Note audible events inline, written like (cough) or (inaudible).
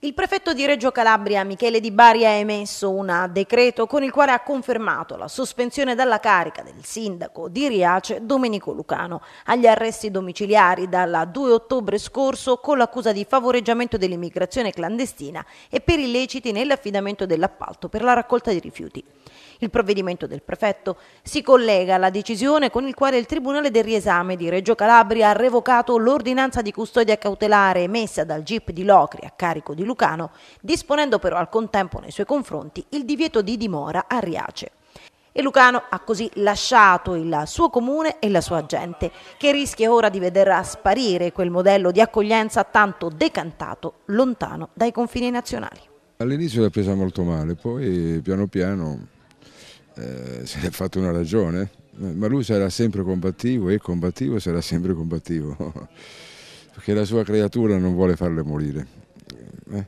Il prefetto di Reggio Calabria Michele Di Bari ha emesso un decreto con il quale ha confermato la sospensione dalla carica del sindaco di Riace Domenico Lucano agli arresti domiciliari dal 2 ottobre scorso con l'accusa di favoreggiamento dell'immigrazione clandestina e per illeciti nell'affidamento dell'appalto per la raccolta di rifiuti. Il provvedimento del prefetto si collega alla decisione con il quale il Tribunale del riesame di Reggio Calabria ha revocato l'ordinanza di custodia cautelare emessa dal GIP di Locri a carico di Lucano, disponendo però al contempo nei suoi confronti il divieto di dimora a Riace. E Lucano ha così lasciato il suo comune e la sua gente, che rischia ora di veder sparire quel modello di accoglienza tanto decantato lontano dai confini nazionali. All'inizio l'ha presa molto male, poi piano piano eh, se ne è fatta una ragione, ma lui sarà sempre combattivo e combattivo sarà sempre combattivo, (laughs) perché la sua creatura non vuole farle morire. Yeah.